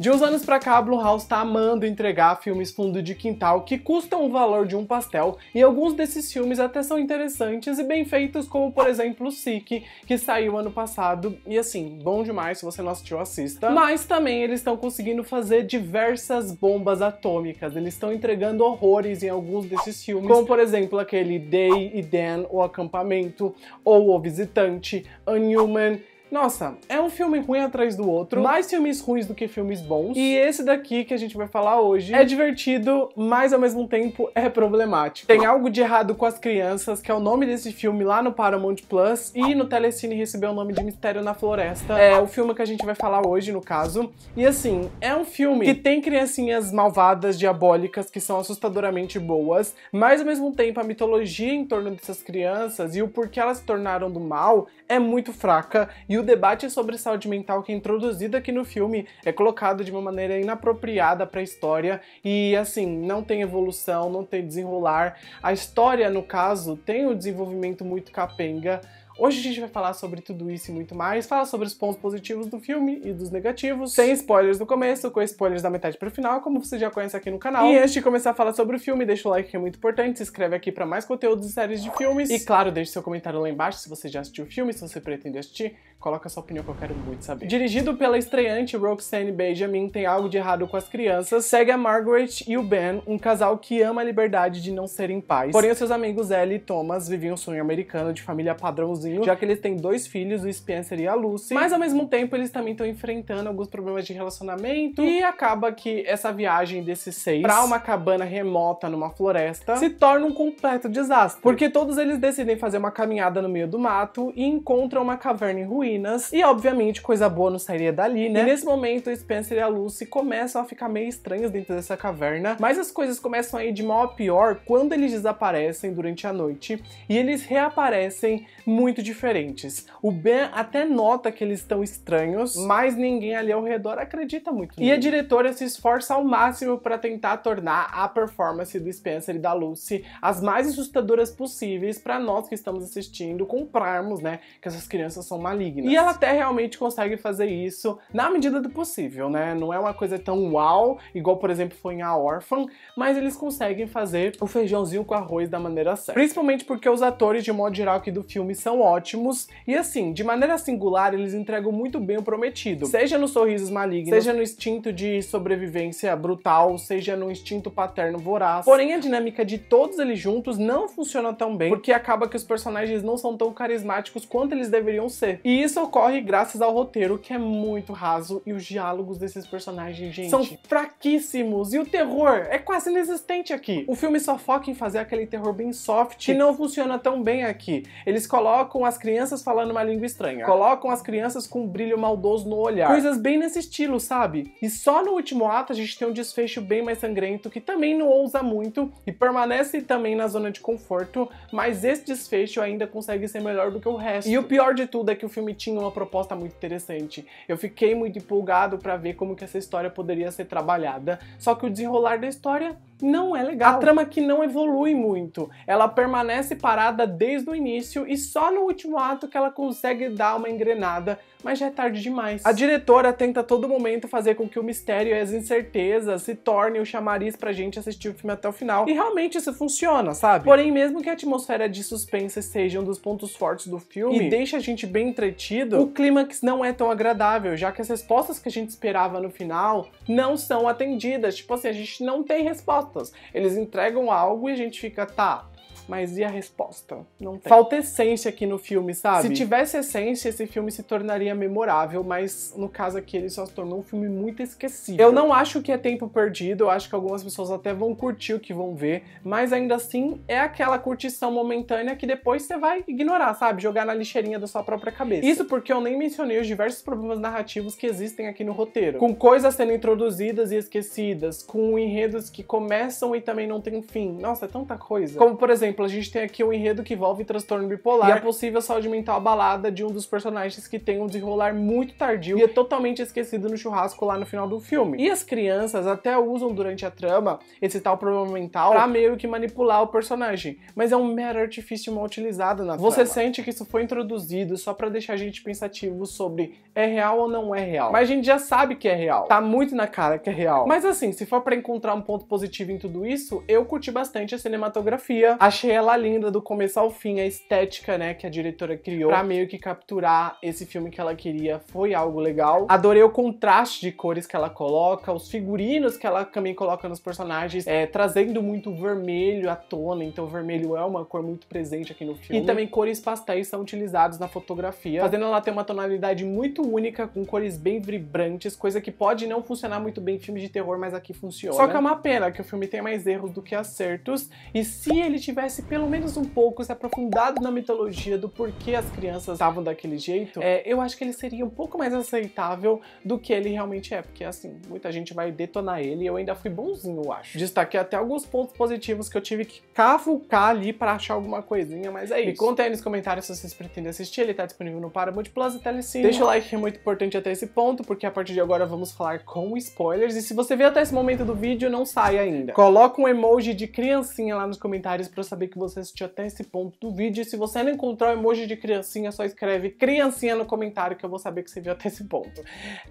De uns anos pra cá, a Blumhouse tá amando entregar filmes fundo de quintal que custam o valor de um pastel, e alguns desses filmes até são interessantes e bem feitos, como por exemplo Sick, que saiu ano passado, e assim, bom demais, se você não assistiu, assista. Mas também eles estão conseguindo fazer diversas bombas atômicas, eles estão entregando horrores em alguns desses filmes, como por exemplo aquele Day e Dan, O Acampamento, ou O Visitante, Unhuman, nossa, é um filme ruim atrás do outro, mais filmes ruins do que filmes bons. E esse daqui que a gente vai falar hoje é divertido, mas ao mesmo tempo é problemático. Tem algo de errado com as crianças, que é o nome desse filme lá no Paramount Plus e no Telecine recebeu o nome de Mistério na Floresta. É, é o filme que a gente vai falar hoje, no caso. E assim, é um filme que tem criancinhas malvadas, diabólicas, que são assustadoramente boas, mas ao mesmo tempo a mitologia em torno dessas crianças e o porquê elas se tornaram do mal é muito fraca e e o debate sobre saúde mental que é introduzido aqui no filme é colocado de uma maneira inapropriada para a história e assim, não tem evolução, não tem desenrolar. A história, no caso, tem o um desenvolvimento muito capenga, Hoje a gente vai falar sobre tudo isso e muito mais, fala sobre os pontos positivos do filme e dos negativos, sem spoilers no começo, com spoilers da metade pro final, como você já conhece aqui no canal. E antes de começar a falar sobre o filme, deixa o like que é muito importante, se inscreve aqui para mais conteúdos e séries de filmes. E claro, deixe seu comentário lá embaixo se você já assistiu o filme, se você pretende assistir, coloca sua opinião que eu quero muito saber. Dirigido pela estreante Roxanne Benjamin, tem algo de errado com as crianças, segue a Margaret e o Ben, um casal que ama a liberdade de não serem pais. Porém, seus amigos Ellie e Thomas viviam um sonho americano de família padrãozinho sozinho, já que eles têm dois filhos, o Spencer e a Lucy. Mas ao mesmo tempo eles também estão enfrentando alguns problemas de relacionamento e acaba que essa viagem desses seis para uma cabana remota numa floresta se torna um completo desastre, porque todos eles decidem fazer uma caminhada no meio do mato e encontram uma caverna em ruínas e obviamente coisa boa não sairia dali, né? E nesse momento o Spencer e a Lucy começam a ficar meio estranhos dentro dessa caverna, mas as coisas começam a ir de mal a pior quando eles desaparecem durante a noite e eles reaparecem muito muito diferentes. O Ben até nota que eles estão estranhos, mas ninguém ali ao redor acredita muito. Nele. E a diretora se esforça ao máximo para tentar tornar a performance do Spencer e da Lucy as mais assustadoras possíveis para nós que estamos assistindo comprarmos, né, que essas crianças são malignas. E ela até realmente consegue fazer isso na medida do possível, né? Não é uma coisa tão uau, igual por exemplo foi em A Orphan, mas eles conseguem fazer o feijãozinho com arroz da maneira certa. Principalmente porque os atores de modo geral aqui do filme são ótimos e assim, de maneira singular, eles entregam muito bem o prometido. Seja nos sorrisos malignos, seja no instinto de sobrevivência brutal, seja no instinto paterno voraz. Porém, a dinâmica de todos eles juntos não funciona tão bem, porque acaba que os personagens não são tão carismáticos quanto eles deveriam ser. E isso ocorre graças ao roteiro, que é muito raso, e os diálogos desses personagens, gente, são fraquíssimos. E o terror é quase inexistente aqui. O filme só foca em fazer aquele terror bem soft, que não funciona tão bem aqui. Eles colocam colocam as crianças falando uma língua estranha, colocam as crianças com um brilho maldoso no olhar, coisas bem nesse estilo, sabe? E só no último ato a gente tem um desfecho bem mais sangrento que também não ousa muito e permanece também na zona de conforto, mas esse desfecho ainda consegue ser melhor do que o resto. E o pior de tudo é que o filme tinha uma proposta muito interessante. Eu fiquei muito empolgado para ver como que essa história poderia ser trabalhada, só que o desenrolar da história não é legal. A trama que não evolui muito. Ela permanece parada desde o início e só no último ato que ela consegue dar uma engrenada, mas já é tarde demais. A diretora tenta a todo momento fazer com que o mistério e as incertezas se tornem o chamariz pra gente assistir o filme até o final. E realmente isso funciona, sabe? Porém, mesmo que a atmosfera de suspense seja um dos pontos fortes do filme e deixe a gente bem entretido, o clímax não é tão agradável, já que as respostas que a gente esperava no final não são atendidas. Tipo assim, a gente não tem resposta notas. Eles entregam algo e a gente fica, tá, mas e a resposta? Não tem. Falta essência aqui no filme, sabe? Se tivesse essência, esse filme se tornaria memorável, mas no caso aqui ele só se tornou um filme muito esquecido. Eu não acho que é tempo perdido, eu acho que algumas pessoas até vão curtir o que vão ver, mas ainda assim é aquela curtição momentânea que depois você vai ignorar, sabe? Jogar na lixeirinha da sua própria cabeça. Isso porque eu nem mencionei os diversos problemas narrativos que existem aqui no roteiro. Com coisas sendo introduzidas e esquecidas, com enredos que começam e também não têm fim. Nossa, é tanta coisa. Como, por exemplo, exemplo, a gente tem aqui um enredo que envolve transtorno bipolar é e a possível saúde mental abalada de um dos personagens que tem um desenrolar muito tardio e é totalmente esquecido no churrasco lá no final do filme. E as crianças até usam durante a trama esse tal problema mental pra meio que manipular o personagem, mas é um mero artifício mal utilizado na Você trama. sente que isso foi introduzido só para deixar a gente pensativo sobre é real ou não é real. Mas a gente já sabe que é real. Tá muito na cara que é real. Mas assim, se for para encontrar um ponto positivo em tudo isso, eu curti bastante a cinematografia. Achei achei ela é linda do começo ao fim, a estética, né, que a diretora criou pra meio que capturar esse filme que ela queria foi algo legal. Adorei o contraste de cores que ela coloca, os figurinos que ela também coloca nos personagens, é, trazendo muito vermelho à tona, então o vermelho é uma cor muito presente aqui no filme. E também cores pastéis são utilizados na fotografia, fazendo ela ter uma tonalidade muito única, com cores bem vibrantes, coisa que pode não funcionar muito bem em filmes de terror, mas aqui funciona. Só que é uma pena que o filme tem mais erros do que acertos, e se ele tivesse tivesse pelo menos um pouco se aprofundado na mitologia do porquê as crianças estavam daquele jeito, é, eu acho que ele seria um pouco mais aceitável do que ele realmente é, porque assim, muita gente vai detonar ele e eu ainda fui bonzinho, eu acho. Destaquei até alguns pontos positivos que eu tive que cavucar ali para achar alguma coisinha, mas é isso. Me conta aí nos comentários se vocês pretendem assistir, ele tá disponível no Paramount Plus e Telecine. Deixa o like que é muito importante até esse ponto, porque a partir de agora vamos falar com spoilers e se você vê até esse momento do vídeo, não sai ainda. Coloca um emoji de criancinha lá nos comentários pra eu saber saber que você assistiu até esse ponto do vídeo. E se você não encontrar o emoji de criancinha, só escreve criancinha no comentário que eu vou saber que você viu até esse ponto.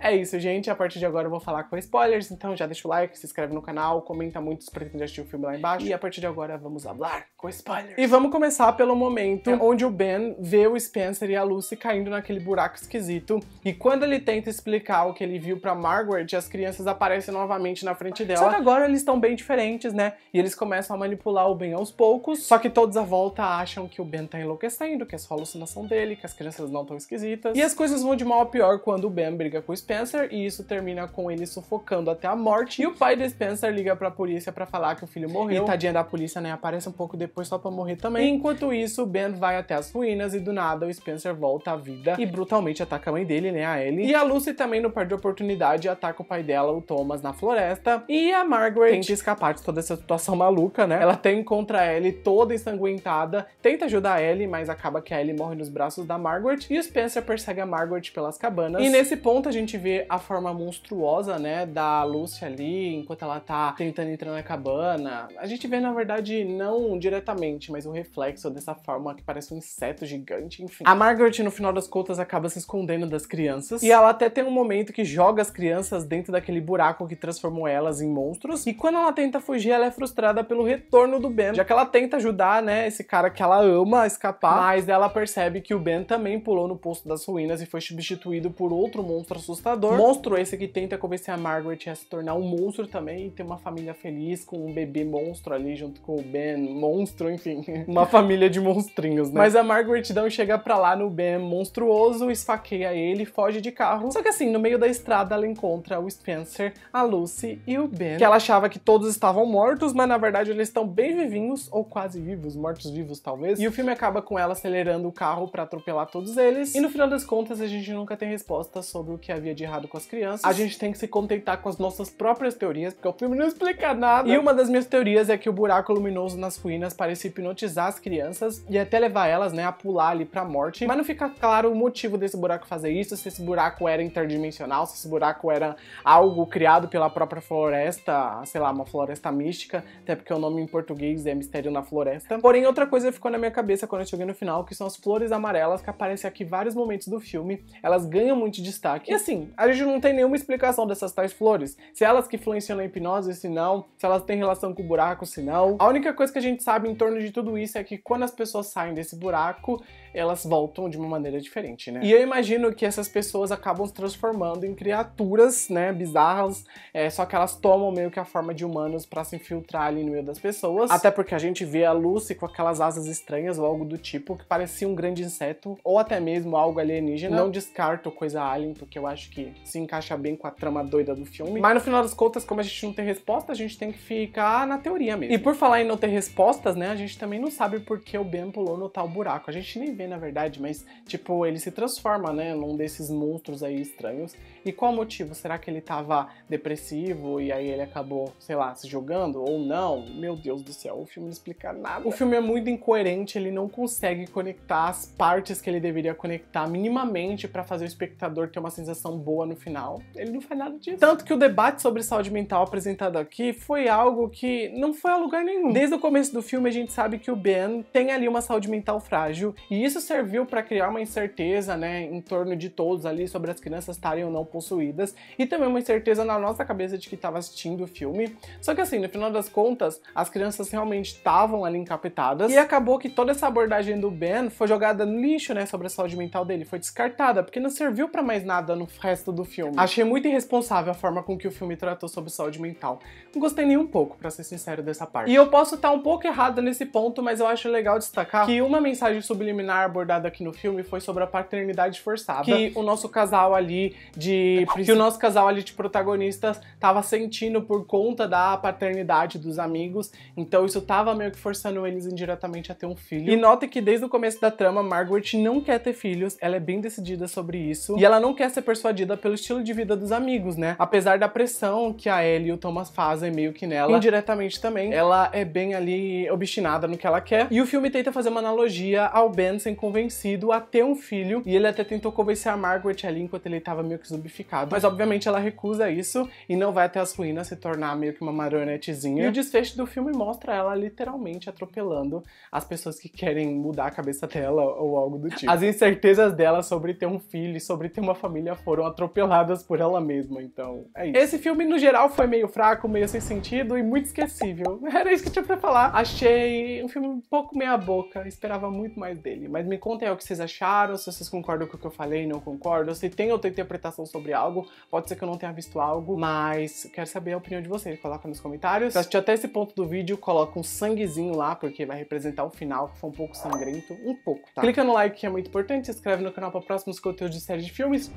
É isso, gente. A partir de agora eu vou falar com spoilers, então já deixa o like, se inscreve no canal, comenta muito se pretende assistir o filme lá embaixo. E a partir de agora vamos falar com spoilers. E vamos começar pelo momento então- onde o Ben vê o Spencer e a Lucy caindo naquele buraco esquisito. E quando ele tenta explicar o que ele viu pra Margaret, as crianças aparecem novamente na frente dela. Só que agora eles estão bem diferentes, né? E eles começam a manipular o Ben aos poucos só que todos à volta acham que o Ben tá enlouquecendo, que é só alucinação dele, que as crianças não estão esquisitas. E as coisas vão de mal a pior quando o Ben briga com o Spencer e isso termina com ele sufocando até a morte. E o pai do Spencer liga pra polícia para falar que o filho morreu. E tadinha da polícia, né, aparece um pouco depois só pra morrer também. E enquanto isso, o Ben vai até as ruínas e do nada o Spencer volta à vida e brutalmente ataca a mãe dele, né, a Ellie. E a Lucy também não perde a oportunidade e ataca o pai dela, o Thomas, na floresta. E a Margaret tenta escapar de toda essa situação maluca, né? Ela tem contra a Ellie toda ensanguentada, tenta ajudar Ellie, mas acaba que a Ellie morre nos braços da Margaret e o Spencer persegue a Margaret pelas cabanas. E nesse ponto a gente vê a forma monstruosa, né, da Lucy ali, enquanto ela tá tentando entrar na cabana. A gente vê, na verdade, não diretamente, mas o reflexo dessa forma que parece um inseto gigante, enfim. A Margaret, no final das contas, acaba se escondendo das crianças e ela até tem um momento que joga as crianças dentro daquele buraco que transformou elas em monstros. E quando ela tenta fugir, ela é frustrada pelo retorno do Ben, já que ela tenta tenta ajudar, né, esse cara que ela ama a escapar, mas ela percebe que o Ben também pulou no posto das ruínas e foi substituído por outro monstro assustador. Monstro esse que tenta convencer a Margaret a se tornar um monstro também e ter uma família feliz com um bebê monstro ali junto com o Ben, monstro, enfim, uma família de monstrinhos, né? Mas a Margaret não chega pra lá no Ben monstruoso, esfaqueia ele, foge de carro. Só que assim, no meio da estrada ela encontra o Spencer, a Lucy e o Ben, que ela achava que todos estavam mortos, mas na verdade eles estão bem vivinhos ou quase quase vivos, mortos-vivos talvez. E o filme acaba com ela acelerando o carro para atropelar todos eles. E no final das contas, a gente nunca tem resposta sobre o que havia de errado com as crianças. A gente tem que se contentar com as nossas próprias teorias, porque o filme não explica nada. E uma das minhas teorias é que o buraco luminoso nas ruínas parece hipnotizar as crianças e até levar elas, né, a pular ali pra morte. Mas não fica claro o motivo desse buraco fazer isso, se esse buraco era interdimensional, se esse buraco era algo criado pela própria floresta, sei lá, uma floresta mística, até porque o nome em português é Mistério na Floresta floresta. Porém, outra coisa ficou na minha cabeça quando eu cheguei no final, que são as flores amarelas que aparecem aqui em vários momentos do filme. Elas ganham muito destaque. E assim, a gente não tem nenhuma explicação dessas tais flores. Se é elas que influenciam na hipnose, se não. Se elas têm relação com o buraco, se não. A única coisa que a gente sabe em torno de tudo isso é que quando as pessoas saem desse buraco, elas voltam de uma maneira diferente, né? E eu imagino que essas pessoas acabam se transformando em criaturas, né, bizarras, é, só que elas tomam meio que a forma de humanos para se infiltrar ali no meio das pessoas. Até porque a gente vê a Lucy com aquelas asas estranhas ou algo do tipo, que parecia um grande inseto, ou até mesmo algo alienígena. Não descarto coisa alien, porque eu acho que se encaixa bem com a trama doida do filme. Mas no final das contas, como a gente não tem resposta, a gente tem que ficar na teoria mesmo. E por falar em não ter respostas, né, a gente também não sabe por que o Ben pulou no tal buraco. A gente nem vê, na verdade, mas, tipo, ele se transforma, né, num desses monstros aí estranhos. E qual o motivo? Será que ele tava depressivo e aí ele acabou, sei lá, se jogando ou não? Meu Deus do céu, o filme não explicar nada. O filme é muito incoerente, ele não consegue conectar as partes que ele deveria conectar minimamente para fazer o espectador ter uma sensação boa no final. Ele não faz nada disso. Tanto que o debate sobre saúde mental apresentado aqui foi algo que não foi a lugar nenhum. Desde o começo do filme a gente sabe que o Ben tem ali uma saúde mental frágil e isso serviu para criar uma incerteza, né, em torno de todos ali sobre as crianças estarem ou não possuídas e também uma incerteza na nossa cabeça de que estava assistindo o filme. Só que assim, no final das contas, as crianças realmente estavam ali encapetadas. E acabou que toda essa abordagem do Ben foi jogada no lixo, né, sobre a saúde mental dele, foi descartada, porque não serviu para mais nada no resto do filme. Achei muito irresponsável a forma com que o filme tratou sobre saúde mental. Não gostei nem um pouco, para ser sincero, dessa parte. E eu posso estar tá um pouco errada nesse ponto, mas eu acho legal destacar que uma mensagem subliminar abordada aqui no filme foi sobre a paternidade forçada, que o nosso casal ali de que o nosso casal ali de protagonistas tava sentindo por conta da paternidade dos amigos. Então isso tava meio que forçando eles indiretamente a ter um filho. E note que desde o começo da trama, Margaret não quer ter filhos, ela é bem decidida sobre isso, e ela não quer ser persuadida pelo estilo de vida dos amigos, né? Apesar da pressão que a Ellie e o Thomas fazem meio que nela, indiretamente também, ela é bem ali obstinada no que ela quer. E o filme tenta fazer uma analogia ao Ben sendo convencido a ter um filho, e ele até tentou convencer a Margaret ali enquanto ele tava meio que zumbificado. Mas obviamente ela recusa isso e não vai até as ruínas se tornar meio que uma marionetezinha. E o desfecho do filme mostra ela literalmente atropelando as pessoas que querem mudar a cabeça dela ou algo do tipo. As incertezas dela sobre ter um filho e sobre ter uma família foram atropeladas por ela mesma, então é isso. Esse filme, no geral, foi meio fraco, meio sem sentido e muito esquecível. Era isso que eu tinha pra falar. Achei um filme um pouco meia-boca, esperava muito mais dele. Mas me contem aí o que vocês acharam, se vocês concordam com o que eu falei, não concordam, se tem outra interpretação sobre algo, pode ser que eu não tenha visto algo, mas quero saber a opinião de vocês. Coloca nos comentários. Se assistiu até esse ponto do vídeo, coloca um sanguezinho lá, porque vai representar o final, que foi um pouco sangrento, um pouco, tá? Clica no like, que é muito importante, se inscreve no canal para próximos conteúdos de série de filmes.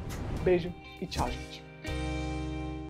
Beijo e tchau, gente.